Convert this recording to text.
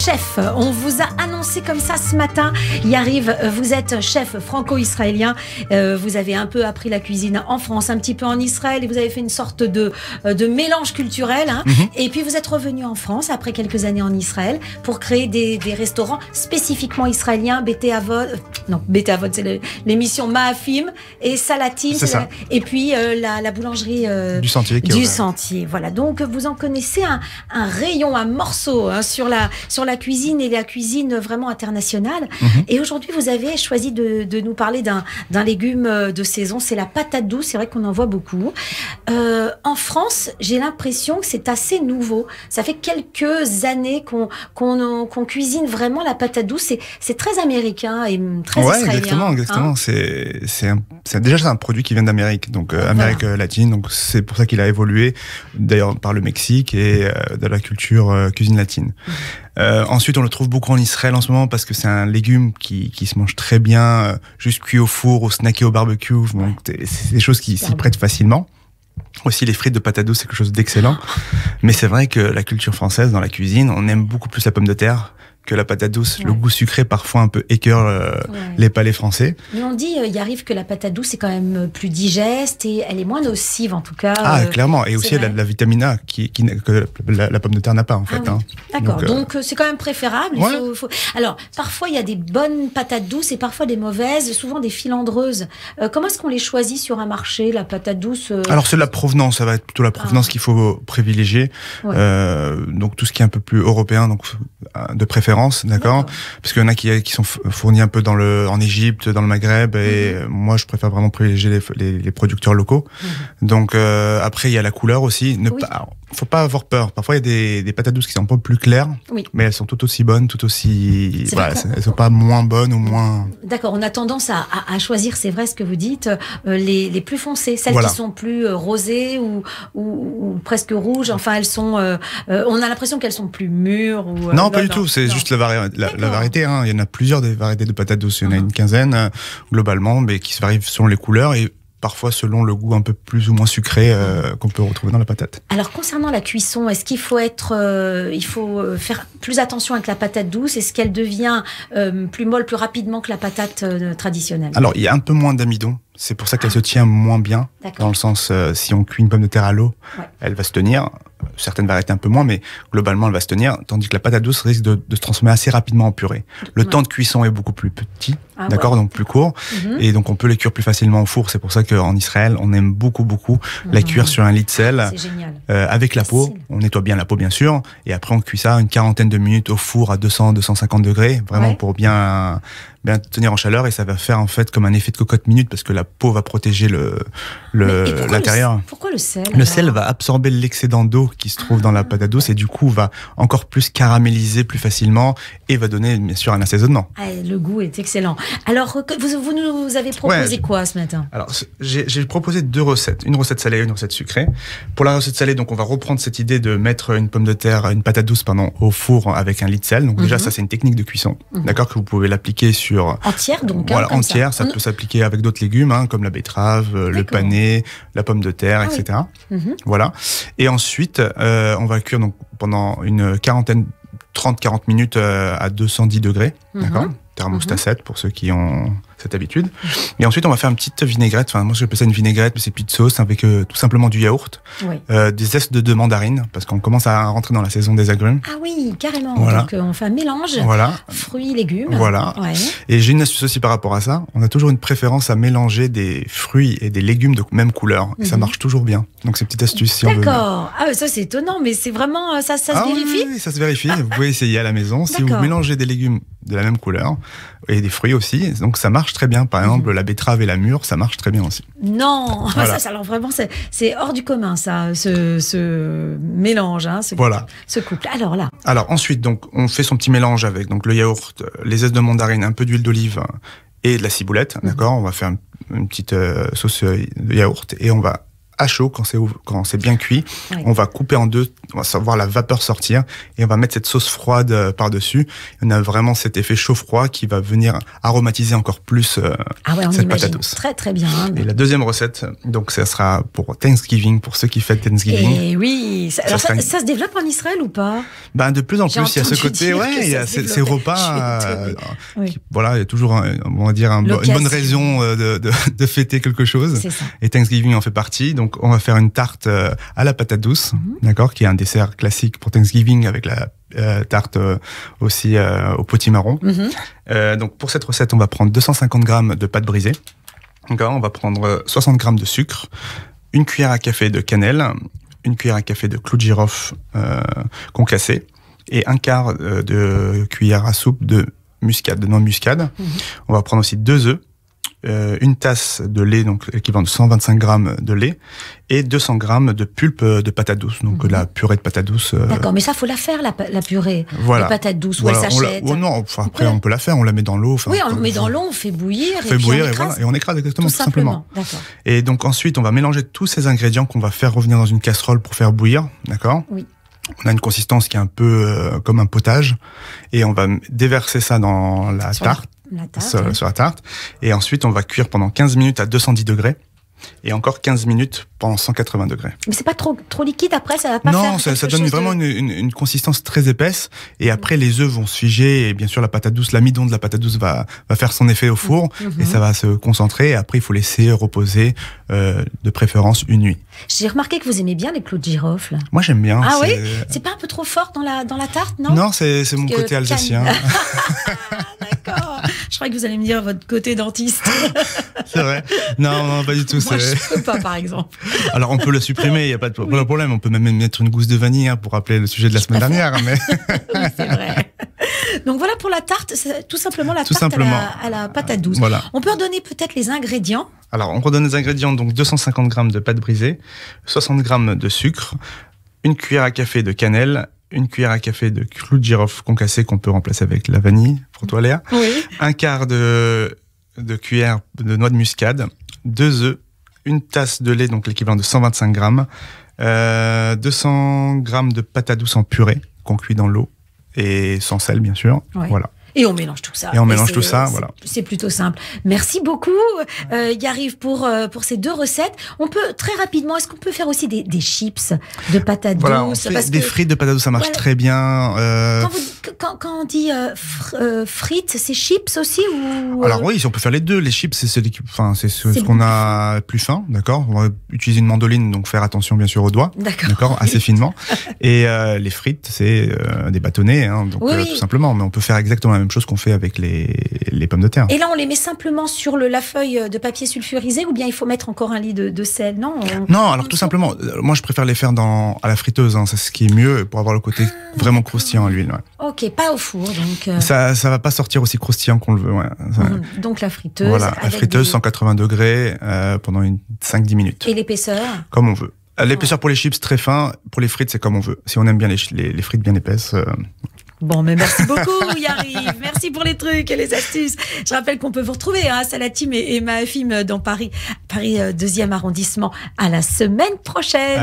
Chef, on vous a annoncé comme ça ce matin. arrive vous êtes chef franco-israélien. Euh, vous avez un peu appris la cuisine en France, un petit peu en Israël, et vous avez fait une sorte de, euh, de mélange culturel. Hein. Mhm. Et puis vous êtes revenu en France après quelques années en Israël pour créer des, des restaurants spécifiquement israéliens, Bété Avod, euh, non, Bété Avod, c'est l'émission Maafim et Salatim, et puis la, la, boulangerie du Sentier. Du Sentier, voilà. Donc vous en connaissez un, un rayon, un morceau hein, sur la sur la la cuisine et la cuisine vraiment internationale. Mhm. Et aujourd'hui, vous avez choisi de, nous parler d'un légume euh, de saison, c'est la patate douce. C'est vrai qu'on en voit beaucoup. Euh, en France, j'ai l'impression que c'est assez nouveau. Ça fait quelques années qu'on cuisine vraiment la patate douce. C'est très américain et très ouais, exactement, hein. exactement. c'est déjà c'est un produit qui vient d'Amérique, donc euh, Amérique latine. Donc c'est pour ça qu'il a évolué d'ailleurs par le Mexique et de la culture cuisine latine. Mhm. Euh, ensuite, on le trouve beaucoup en Israël en ce moment parce que c'est un légume qui, qui se mange très bien, euh, juste cuit au four, au snacké, au barbecue. Donc, c'est des choses qui s'y prêtent facilement. Aussi, les frites de patate douce, c'est quelque chose d'excellent. Mais c'est vrai que la culture française, dans la cuisine, on aime beaucoup plus la pomme de terre que la patate douce. Le goût sucré parfois un peu écœure euh, les palais français. Mais on dit, euh, il arrive que la patate douce est quand même euh, plus digeste et elle est moins nocive en tout cas. Ah, clairement. Et aussi la, la, vitamine A qui, que la, pomme de terre n'a pas en fait. Ah hein. D'accord. Donc c'est quand même préférable. Alors parfois il y a des bonnes patates douces et parfois des mauvaises, souvent des filandreuses. comment est-ce qu'on les choisit sur un marché, la patate douce Alors c'est la provenance, ça va être plutôt la ah. provenance qu'il faut privilégier. donc tout ce qui est un peu plus européen, donc de préférence d'accord Parce qu'il y en a qui, sont fournis un peu dans le, en Égypte, dans le Maghreb, et mhm. moi je préfère vraiment privilégier les, producteurs locaux. Mhm. Donc euh, après il y a la couleur aussi. Ne pas, faut pas avoir peur. Parfois il y a des, patates douces qui sont un peu plus claires, mais elles sont tout aussi bonnes, tout aussi. Voilà, elles sont pas moins bonnes ou moins. D'accord, on a tendance à, choisir, c'est vrai ce que vous dites, euh, les, plus foncées, celles qui sont plus euh, rosées ou, ou, presque rouges. Enfin elles sont, on a l'impression qu'elles sont plus mûres. Ou, non, pas du tout. C'est juste la, variété. Hein. Il y en a plusieurs des variétés de patates douces. Il y en a une uh-huh. quinzaine, euh, globalement, mais qui se varient selon les couleurs et parfois selon le goût un peu plus ou moins sucré euh, uh-huh. qu'on peut retrouver dans la patate. Alors concernant la cuisson, est-ce qu'il faut être, euh, il faut faire plus attention avec la patate douce Est-ce qu'elle devient plus molle plus rapidement que la patate traditionnelle Alors il y a un peu moins d'amidon. C'est pour ça qu'elle ah. se tient moins bien, dans le sens si on cuit une pomme de terre à l'eau, elle va se tenir certaines variétés un peu moins, mais globalement, elle va se tenir, tandis que la pâte à douce risque de, se transformer assez rapidement en purée. Le temps de cuisson est beaucoup plus petit, ah d'accord, donc plus court, mhm. et donc on peut les cuire plus facilement au four. C'est pour ça qu'en Israël, on aime beaucoup, beaucoup mhm. la cuire sur un lit de sel, ah, euh, avec la peau. On nettoie bien la peau, bien sûr, et après on cuit ça une quarantaine de minutes au four à 200-250 degrés, vraiment pour bien tenir en chaleur et ça va faire en fait comme un effet de cocotte minute parce que la peau va protéger le l'intérieur. pourquoi le sel Le sel va absorber l'excédent d'eau qui se trouve dans la pâte à douce et du coup va encore plus caraméliser plus facilement et va donner bien sûr un assaisonnement. Ah, le goût est excellent. Alors, vous, vous nous avez proposé quoi ce matin Alors, j'ai proposé deux recettes, une recette salée et une recette sucrée. Pour la recette salée, donc on va reprendre cette idée de mettre une pomme de terre, une pâte à douce pardon, au four avec un lit de sel. Donc déjà mhm. ça c'est une technique de cuisson, mhm. d'accord, que vous pouvez l'appliquer sur entière donc. Hein, voilà, entière, ça, mhm. peut s'appliquer avec d'autres légumes hein, comme la betterave, euh, le panais, la pomme de terre, ah etc. Voilà. Et ensuite euh, on va cuire donc, pendant une quarantaine, 30-40 minutes euh, à 210 degrés. Mhm. D'accord Thermostat 7 mhm. pour ceux qui ont cette habitude. Et ensuite, on va faire une petite vinaigrette. Enfin, moi, je ça une vinaigrette, mais c'est une petite sauce avec euh, tout simplement du yaourt, euh, des zestes de mandarine, parce qu'on commence à rentrer dans la saison des agrumes. Ah oui, carrément. Voilà. Donc, euh, on fait un mélange. Voilà. Fruits, légumes. Voilà. Et j'ai une astuce aussi par rapport à ça. On a toujours une préférence à mélanger des fruits et des légumes de même couleur. Et ça mhm. marche toujours bien. Donc, c'est une petite astuce D'accord. Ah, ça, c'est étonnant, mais c'est vraiment, ça, ça se ah vérifie? Oui, ça se vérifie. vous pouvez essayer à la maison. Si vous mélangez des légumes de la même couleur et des fruits aussi. Donc ça marche très bien. Par mhm. exemple, la betterave et la mûre, ça marche très bien aussi. Non, alors vraiment, c'est hors du commun, ça, ce, ce mélange, hein, ce, voilà. ce couple. Alors là. Alors ensuite, donc on fait son petit mélange avec donc le yaourt, les zestes de mandarine, un peu d'huile d'olive et de la ciboulette. Mhm. D'accord, on va faire une petite euh, sauce de euh, yaourt et on va chaud, quand c'est, quand c'est bien cuit. On va couper en deux, on va savoir la vapeur sortir et on va mettre cette sauce froide euh, par-dessus. On a vraiment cet effet chaud-froid qui va venir aromatiser encore plus euh, ah cette patate. Très très bien. Et la deuxième recette, donc ça sera pour Thanksgiving, pour ceux qui fêtent Thanksgiving. Et eh oui, ça, se développe en Israël ou pas ben, De plus en plus, il y a ce côté, ouais, il y a ces, repas. Euh, voilà, il y a toujours, on va dire, une bonne raison de, de, de fêter quelque chose. Et Thanksgiving en fait partie. Donc on va faire une tarte euh, à la patate douce, mhm. d'accord, qui est un dessert classique pour Thanksgiving avec la euh, tarte euh, aussi au potimarron. Mhm. donc, pour cette recette, on va prendre 250 grammes de pâte brisée. D'accord, on va prendre 60 grammes de sucre, une cuillère à café de cannelle, une cuillère à café de clou de girofle concassé et un quart de cuillère à soupe de muscade, de non muscade. Mhm. On va prendre aussi deux œufs euh, une tasse de lait, donc équivalent de 125 grammes de lait, et 200 grammes de pulpe de patate douce, donc de euh, la mhm. purée de patate douce. Euh, d'accord, mais ça faut la faire la, purée voilà. de patate douce ou elle s'achète. Oh non, après on peut la faire, on la met dans l'eau. oui, on la met dans l'eau, on fait bouillir, on fait et bouillir on écrase, et, voilà, et, on écrase exactement tout, simplement. Et donc ensuite on va mélanger tous ces ingrédients qu'on va faire revenir dans une casserole pour faire bouillir, d'accord On a une consistance qui est un peu comme un potage et on va déverser ça dans la tarte sur, la tarte. Et ensuite, on va cuire pendant 15 minutes à 210 degrés. Et encore 15 minutes pendant 180 degrés. Mais c'est pas trop, trop liquide après, ça va pas Non, faire ça, ça donne vraiment une, une, consistance très épaisse. Et mm. après, les œufs vont se figer. Et bien sûr, la patate douce, l'amidon de la patate douce va, va faire son effet au mm. four. Et mm-hmm. ça va se concentrer. Et après, il faut laisser reposer, euh, de préférence, une nuit. J'ai remarqué que vous aimez bien les clous de girofle. Moi, j'aime bien. Ah oui C'est pas un peu trop fort dans la, dans la tarte, non Non, c'est mon côté alsacien. D'accord crois que vous allez me dire votre côté dentiste. c'est vrai. Non, pas du tout. Moi, je peux pas, par exemple. Alors, on peut le supprimer, il n'y a pas de problème. On peut même mettre une gousse de vanille hein, pour rappeler le sujet de la semaine dernière. Mais... c'est vrai. Donc voilà pour la tarte, tout simplement la tarte À, la, pâte à douce. On peut redonner peut-être les ingrédients. Alors, on redonne les ingrédients, donc 250 g de pâte brisée, 60 g de sucre, une cuillère à café de cannelle une cuillère à café de clou de girofle concassé qu'on peut remplacer avec la vanille pour toi un quart de, de cuillère de noix de muscade, deux œufs, une tasse de lait, donc l'équivalent de 125 grammes, 200 euh, grammes de pâte à douce en purée qu'on cuit dans l'eau et sans sel bien sûr. Voilà. Et on mélange tout ça. Et on mélange tout ça, euh, voilà. C'est plutôt simple. Merci beaucoup, euh, arrive pour, euh, pour ces deux recettes. On peut, très rapidement, est-ce qu'on peut faire aussi des, des chips de patate voilà, on fait Des frites de patate douce, ça marche très bien. Euh, quand, on dit frites, c'est chips aussi ou, Alors oui, on peut faire les deux. Les chips, c'est ce, ce qu'on a plus fin, d'accord On va utiliser une mandoline, donc faire attention bien sûr aux doigts. D'accord. Assez finement. et les frites, c'est des bâtonnets, hein, donc, tout simplement. Mais on peut faire exactement même chose qu'on fait avec les, pommes de terre. Et là, on les met simplement sur le, la feuille de papier sulfurisé ou bien il faut mettre encore un lit de, sel Non, non alors tout simplement, euh, moi je préfère les faire dans, à la friteuse, hein. c'est ce qui est mieux pour avoir le côté vraiment croustillant à l'huile. Ok, pas au four. Donc, euh. ça, ça va pas sortir aussi croustillant qu'on le veut. Ouais. Mhm. Donc la friteuse. Voilà, la friteuse, 180 degrés euh, pendant 5-10 minutes. Et l'épaisseur Comme on veut. L'épaisseur pour les chips, très fin. Pour les frites, c'est comme on veut. Si on aime bien les, frites bien épaisses. Bon, mais merci beaucoup, Yari Merci pour les trucs et les astuces. Je rappelle qu'on peut vous retrouver à hein, Salatim et, ma fille dans Paris, Paris 2 euh, arrondissement, à la semaine prochaine.